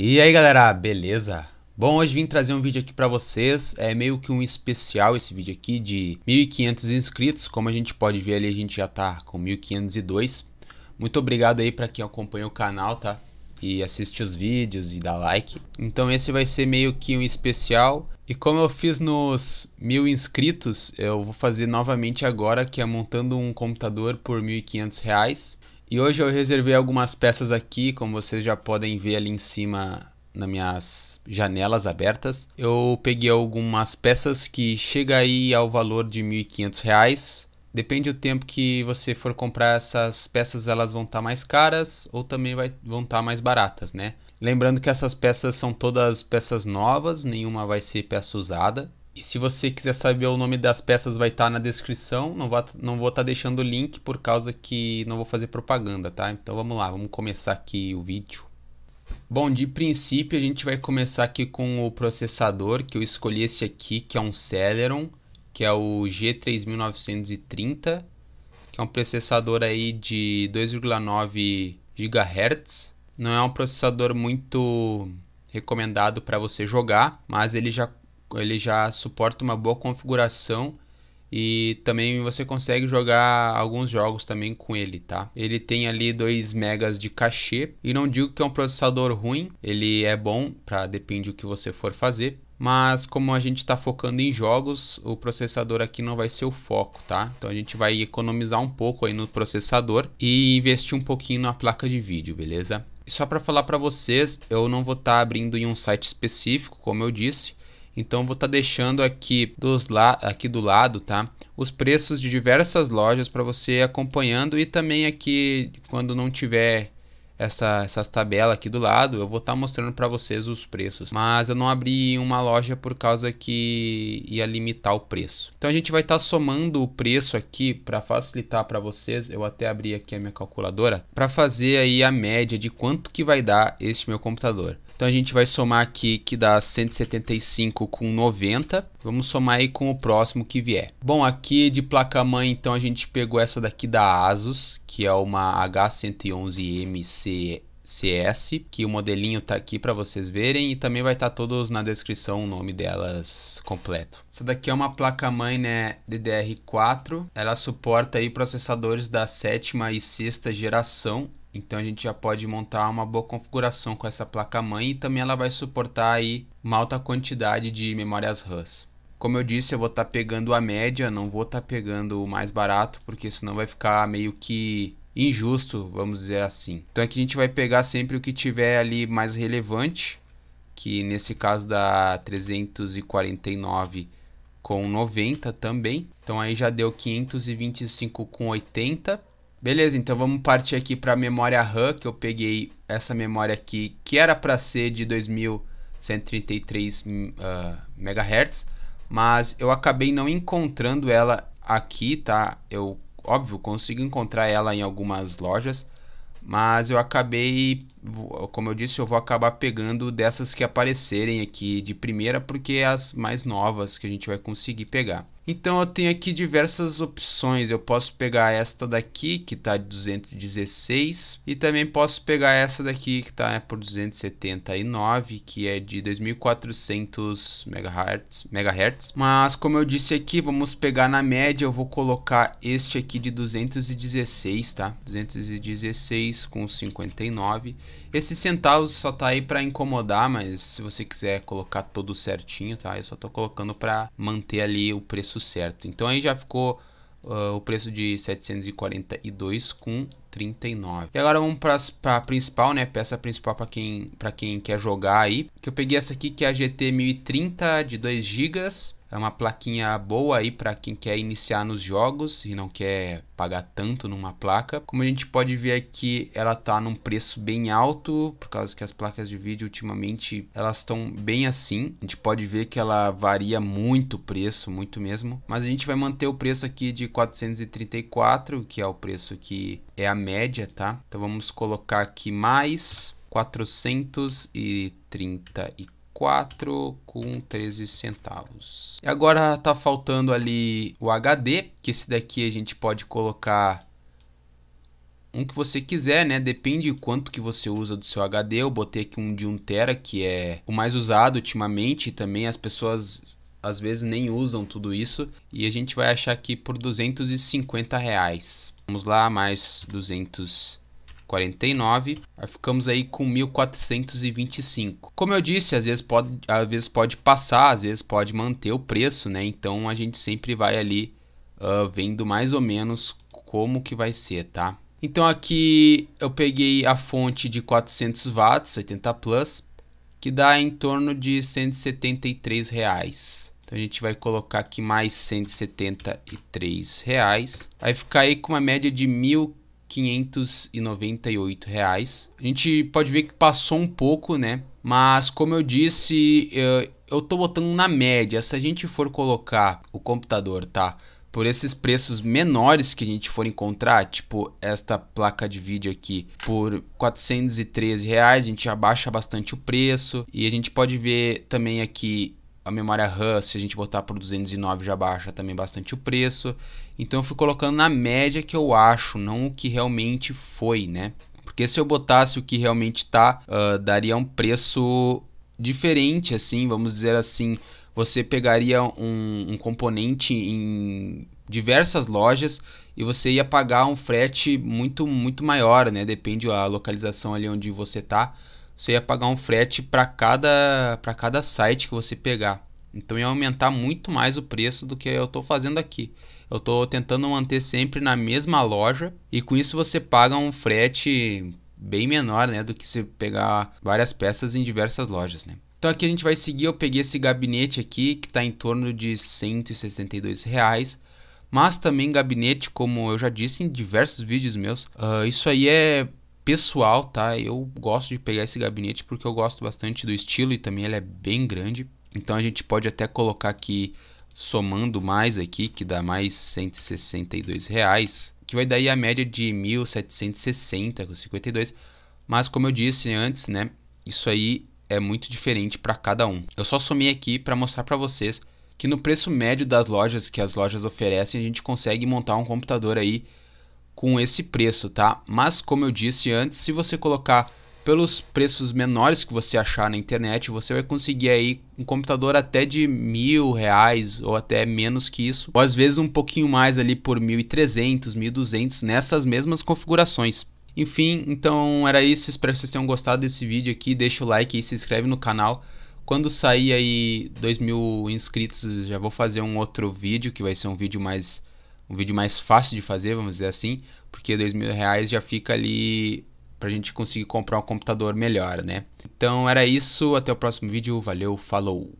E aí galera, beleza? Bom, hoje vim trazer um vídeo aqui para vocês, é meio que um especial esse vídeo aqui de 1.500 inscritos, como a gente pode ver ali a gente já tá com 1.502. Muito obrigado aí para quem acompanha o canal, tá? E assiste os vídeos e dá like. Então esse vai ser meio que um especial. E como eu fiz nos mil inscritos, eu vou fazer novamente agora, que é montando um computador por 1.500 reais. E hoje eu reservei algumas peças aqui, como vocês já podem ver ali em cima nas minhas janelas abertas. Eu peguei algumas peças que chega aí ao valor de R$ 1.500. Depende do tempo que você for comprar essas peças, elas vão estar tá mais caras ou também vai, vão estar tá mais baratas, né? Lembrando que essas peças são todas peças novas, nenhuma vai ser peça usada. E se você quiser saber o nome das peças, vai estar tá na descrição. Não, vou não vou estar tá deixando o link por causa que não vou fazer propaganda, tá? Então vamos lá, vamos começar aqui o vídeo. Bom, de princípio a gente vai começar aqui com o processador que eu escolhi esse aqui, que é um Celeron, que é o G3930, que é um processador aí de 2,9 GHz. Não é um processador muito recomendado para você jogar, mas ele já ele já suporta uma boa configuração e também você consegue jogar alguns jogos também com ele, tá? Ele tem ali 2 megas de cachê e não digo que é um processador ruim, ele é bom para depende do que você for fazer. Mas como a gente está focando em jogos, o processador aqui não vai ser o foco, tá? Então a gente vai economizar um pouco aí no processador e investir um pouquinho na placa de vídeo, beleza? E só para falar para vocês, eu não vou estar tá abrindo em um site específico, como eu disse. Então vou estar tá deixando aqui, dos la aqui do lado, tá? Os preços de diversas lojas para você acompanhando e também aqui quando não tiver essa, essa tabela aqui do lado, eu vou estar tá mostrando para vocês os preços. Mas eu não abri uma loja por causa que ia limitar o preço. Então a gente vai estar tá somando o preço aqui para facilitar para vocês. Eu até abri aqui a minha calculadora para fazer aí a média de quanto que vai dar este meu computador. Então a gente vai somar aqui que dá 175 com 90. Vamos somar aí com o próximo que vier. Bom, aqui de placa-mãe, então a gente pegou essa daqui da Asus, que é uma H111MC CS, que o modelinho tá aqui para vocês verem e também vai estar tá todos na descrição o nome delas completo. Essa daqui é uma placa-mãe, né, DDR4. Ela suporta aí processadores da sétima e sexta geração então a gente já pode montar uma boa configuração com essa placa mãe e também ela vai suportar aí uma alta quantidade de memórias RAM. Como eu disse, eu vou estar tá pegando a média, não vou estar tá pegando o mais barato, porque senão vai ficar meio que injusto, vamos dizer assim. Então aqui a gente vai pegar sempre o que tiver ali mais relevante, que nesse caso da 349 com 90 também. Então aí já deu 525 com 80 Beleza, então vamos partir aqui para a memória RAM, que eu peguei essa memória aqui, que era para ser de 2133 uh, MHz, mas eu acabei não encontrando ela aqui, tá? Eu, óbvio, consigo encontrar ela em algumas lojas, mas eu acabei, como eu disse, eu vou acabar pegando dessas que aparecerem aqui de primeira, porque é as mais novas que a gente vai conseguir pegar. Então eu tenho aqui diversas opções. Eu posso pegar esta daqui que está de 216 e também posso pegar essa daqui que está né, por 279, que é de 2400 MHz, Mas como eu disse aqui, vamos pegar na média, eu vou colocar este aqui de 216, tá? 216 com 59. Esses centavos só tá aí para incomodar, mas se você quiser colocar todo certinho, tá? Eu só estou colocando para manter ali o preço preço certo. Então aí já ficou uh, o preço de 742 com 39. E agora vamos para a principal, né? Peça principal para quem para quem quer jogar aí. Que eu peguei essa aqui que é a GT 1030 de 2 GB é uma plaquinha boa aí para quem quer iniciar nos jogos e não quer pagar tanto numa placa. Como a gente pode ver aqui, ela tá num preço bem alto, por causa que as placas de vídeo ultimamente elas estão bem assim. A gente pode ver que ela varia muito o preço, muito mesmo, mas a gente vai manter o preço aqui de 434, que é o preço que é a média, tá? Então vamos colocar aqui mais 434 4,13 centavos. E agora tá faltando ali o HD, que esse daqui a gente pode colocar um que você quiser, né? Depende quanto que você usa do seu HD. Eu botei aqui um de 1 tera, que é o mais usado ultimamente, também as pessoas às vezes nem usam tudo isso, e a gente vai achar aqui por 250 reais. Vamos lá, mais 200 49. Aí ficamos aí com 1425. Como eu disse, às vezes pode, às vezes pode passar, às vezes pode manter o preço, né? Então a gente sempre vai ali uh, vendo mais ou menos como que vai ser, tá? Então aqui eu peguei a fonte de 400 watts, 80 plus, que dá em torno de 173 reais. Então a gente vai colocar aqui mais 173 reais. Vai ficar aí com uma média de 1. 598 reais. A gente pode ver que passou um pouco, né? Mas como eu disse, eu tô botando na média. Se a gente for colocar o computador, tá? Por esses preços menores que a gente for encontrar, tipo esta placa de vídeo aqui por 413 reais, a gente abaixa bastante o preço e a gente pode ver também aqui a memória RAM, se a gente botar por 209 já baixa também bastante o preço. Então eu fui colocando na média que eu acho, não o que realmente foi, né? Porque se eu botasse o que realmente tá, uh, daria um preço diferente, assim, vamos dizer assim. Você pegaria um, um componente em diversas lojas e você ia pagar um frete muito, muito maior, né? Depende da localização ali onde você tá você ia pagar um frete para cada, para cada site que você pegar. Então ia aumentar muito mais o preço do que eu estou fazendo aqui. Eu estou tentando manter sempre na mesma loja e com isso você paga um frete bem menor né, do que se pegar várias peças em diversas lojas. Né? Então aqui a gente vai seguir, eu peguei esse gabinete aqui que está em torno de 162 reais, mas também gabinete, como eu já disse em diversos vídeos meus, uh, isso aí é pessoal, tá? Eu gosto de pegar esse gabinete porque eu gosto bastante do estilo e também ele é bem grande. Então a gente pode até colocar aqui somando mais aqui, que dá mais 162 reais, que vai dar aí a média de 1.760 Mas como eu disse antes, né, isso aí é muito diferente para cada um. Eu só somei aqui para mostrar para vocês que no preço médio das lojas que as lojas oferecem, a gente consegue montar um computador aí com esse preço, tá? Mas como eu disse antes, se você colocar pelos preços menores que você achar na internet, você vai conseguir aí um computador até de mil reais ou até menos que isso, ou às vezes um pouquinho mais ali por 1.300, 1.200 nessas mesmas configurações. Enfim, então era isso, espero que vocês tenham gostado desse vídeo aqui, deixa o like e se inscreve no canal. Quando sair aí dois mil inscritos, já vou fazer um outro vídeo, que vai ser um vídeo mais um vídeo mais fácil de fazer, vamos dizer assim, porque dois mil reais já fica ali para a gente conseguir comprar um computador melhor, né? Então era isso, até o próximo vídeo, valeu, falou!